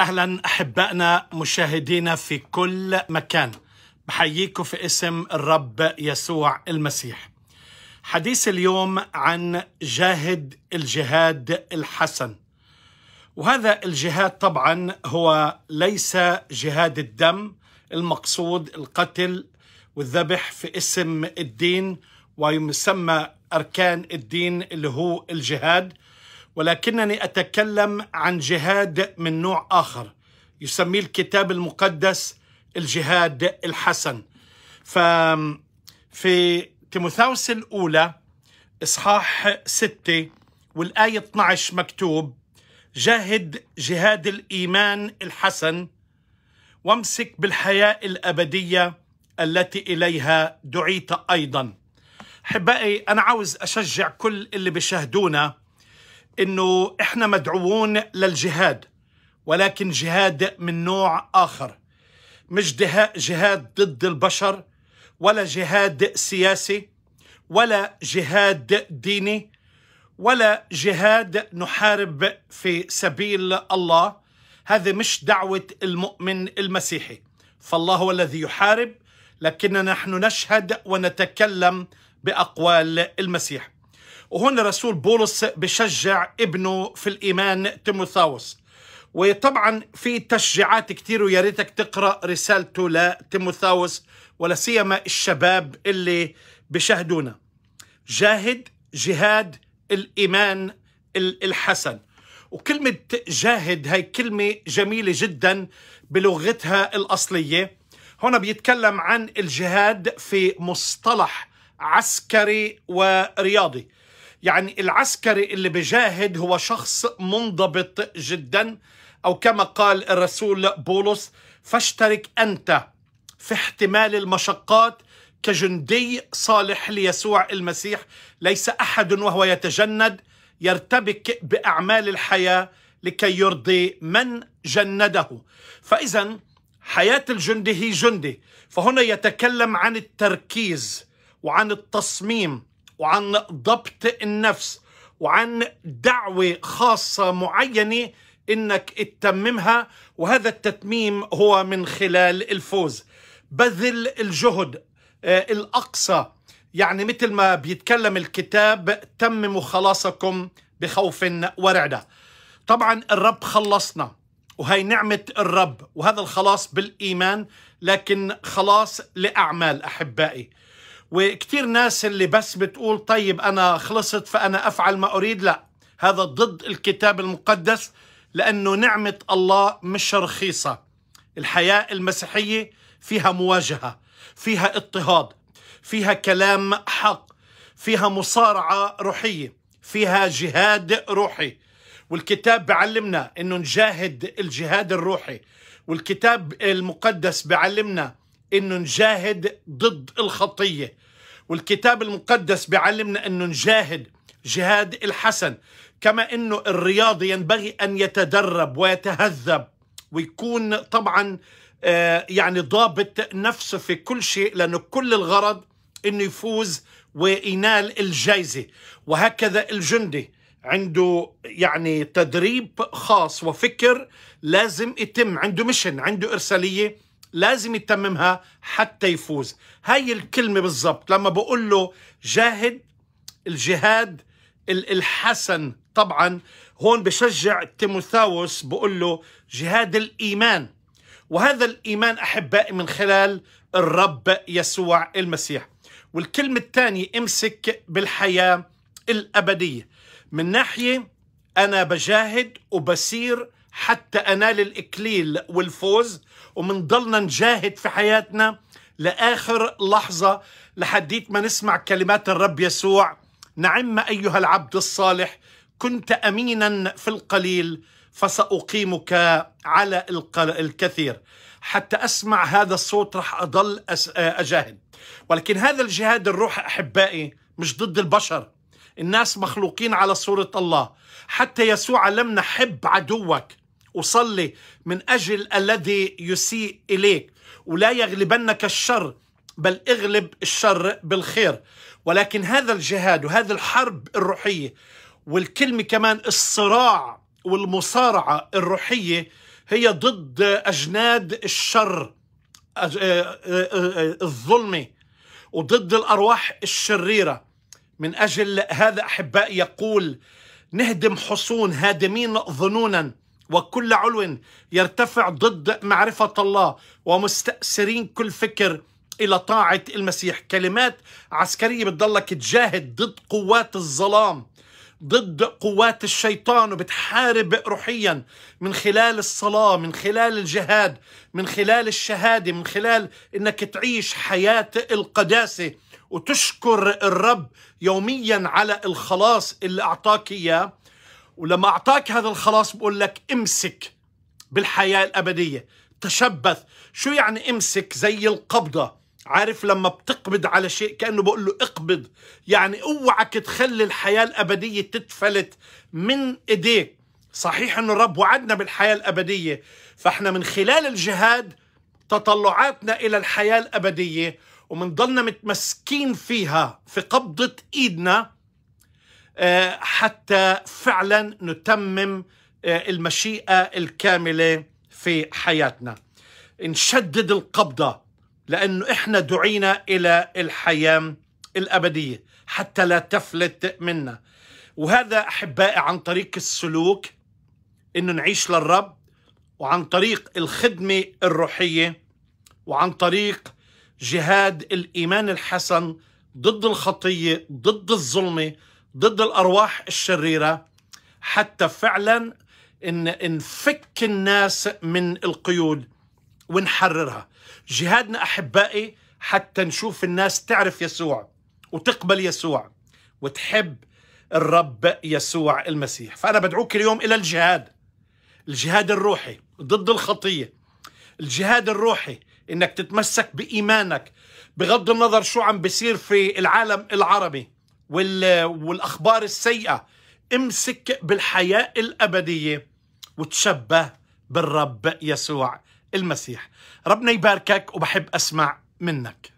اهلا احبائنا مشاهدينا في كل مكان بحييكم في اسم الرب يسوع المسيح حديث اليوم عن جاهد الجهاد الحسن وهذا الجهاد طبعا هو ليس جهاد الدم المقصود القتل والذبح في اسم الدين ويسمى اركان الدين اللي هو الجهاد ولكنني أتكلم عن جهاد من نوع آخر يسميه الكتاب المقدس الجهاد الحسن في تيموثاوس الأولى إصحاح 6 والآية 12 مكتوب جاهد جهاد الإيمان الحسن وامسك بالحياة الأبدية التي إليها دعيت أيضا حبائي أنا عاوز أشجع كل اللي بيشاهدونا انه احنا مدعوون للجهاد ولكن جهاد من نوع اخر مش جهاد ضد البشر ولا جهاد سياسي ولا جهاد ديني ولا جهاد نحارب في سبيل الله هذه مش دعوة المؤمن المسيحي فالله هو الذي يحارب لكننا نحن نشهد ونتكلم بأقوال المسيح وهون الرسول بولس بشجع ابنه في الإيمان تيموثاوس وطبعا في تشجيعات كثير ويا ريتك تقرا رسالته لتيموثاوس ولا سيما الشباب اللي بشاهدونا جاهد جهاد الايمان الحسن وكلمة جاهد هي كلمة جميلة جدا بلغتها الأصلية هنا بيتكلم عن الجهاد في مصطلح عسكري ورياضي يعني العسكري اللي بجاهد هو شخص منضبط جدا او كما قال الرسول بولس فاشترك انت في احتمال المشقات كجندي صالح ليسوع المسيح ليس احد وهو يتجند يرتبك باعمال الحياه لكي يرضي من جنده فاذا حياه الجندي هي جندي فهنا يتكلم عن التركيز وعن التصميم وعن ضبط النفس وعن دعوة خاصة معينة إنك تتممها وهذا التتميم هو من خلال الفوز بذل الجهد آه، الأقصى يعني مثل ما بيتكلم الكتاب تمموا خلاصكم بخوف ورعدة طبعا الرب خلصنا وهي نعمة الرب وهذا الخلاص بالإيمان لكن خلاص لأعمال أحبائي وكثير ناس اللي بس بتقول طيب أنا خلصت فأنا أفعل ما أريد لا هذا ضد الكتاب المقدس لأنه نعمة الله مش رخيصة الحياة المسيحية فيها مواجهة فيها اضطهاد فيها كلام حق فيها مصارعة روحية فيها جهاد روحي والكتاب بعلمنا انه نجاهد الجهاد الروحي والكتاب المقدس بعلمنا انه نجاهد ضد الخطيه والكتاب المقدس بيعلمنا انه نجاهد جهاد الحسن كما انه الرياضي ينبغي ان يتدرب ويتهذب ويكون طبعا آه، يعني ضابط نفسه في كل شيء لانه كل الغرض انه يفوز وينال الجائزه وهكذا الجندي عنده يعني تدريب خاص وفكر لازم يتم عنده مشن عنده ارساليه لازم يتممها حتى يفوز هاي الكلمة بالضبط لما بقول له جاهد الجهاد الحسن طبعا هون بشجع تيموثاوس بقول له جهاد الإيمان وهذا الإيمان أحبائي من خلال الرب يسوع المسيح والكلمة الثانية امسك بالحياة الأبدية من ناحية أنا بجاهد وبسير حتى أنال الإكليل والفوز ومنضلنا نجاهد في حياتنا لآخر لحظة لحديت ما نسمع كلمات الرب يسوع نعم أيها العبد الصالح كنت أمينا في القليل فسأقيمك على الكثير حتى أسمع هذا الصوت رح أضل أجاهد ولكن هذا الجهاد الروح أحبائي مش ضد البشر الناس مخلوقين على صورة الله حتى يسوع لم نحب عدوك وصلي من أجل الذي يسيء إليك ولا يغلبنك الشر بل اغلب الشر بالخير ولكن هذا الجهاد وهذه الحرب الروحية والكلمة كمان الصراع والمصارعة الروحية هي ضد أجناد الشر الظلمة وضد الأرواح الشريرة من أجل هذا احباء يقول نهدم حصون هادمين ظنونا وكل علو يرتفع ضد معرفة الله ومستأسرين كل فكر إلى طاعة المسيح كلمات عسكرية بتضلك تجاهد ضد قوات الظلام ضد قوات الشيطان وبتحارب روحيا من خلال الصلاة من خلال الجهاد من خلال الشهادة من خلال أنك تعيش حياة القداسة وتشكر الرب يوميا على الخلاص اللي أعطاك إياه ولما أعطاك هذا الخلاص بقول لك امسك بالحياة الأبدية تشبث شو يعني امسك زي القبضة عارف لما بتقبض على شيء كأنه بقول له اقبض يعني اوعك تخلي الحياة الأبدية تتفلت من إيديك صحيح أن الرب وعدنا بالحياة الأبدية فإحنا من خلال الجهاد تطلعاتنا إلى الحياة الأبدية ومنضلنا متمسكين فيها في قبضة إيدنا آه، حتى فعلا نتمم آه، المشيئه الكامله في حياتنا نشدد القبضه لانه احنا دعينا الى الحياه الابديه حتى لا تفلت منا وهذا احبائي عن طريق السلوك انه نعيش للرب وعن طريق الخدمه الروحيه وعن طريق جهاد الايمان الحسن ضد الخطيه ضد الظلمه ضد الارواح الشريره حتى فعلا ان نفك الناس من القيود ونحررها جهادنا احبائي حتى نشوف الناس تعرف يسوع وتقبل يسوع وتحب الرب يسوع المسيح فانا بدعوك اليوم الى الجهاد الجهاد الروحي ضد الخطيه الجهاد الروحي انك تتمسك بايمانك بغض النظر شو عم بيصير في العالم العربي والاخبار السيئه امسك بالحياه الابديه وتشبه بالرب يسوع المسيح ربنا يباركك وبحب اسمع منك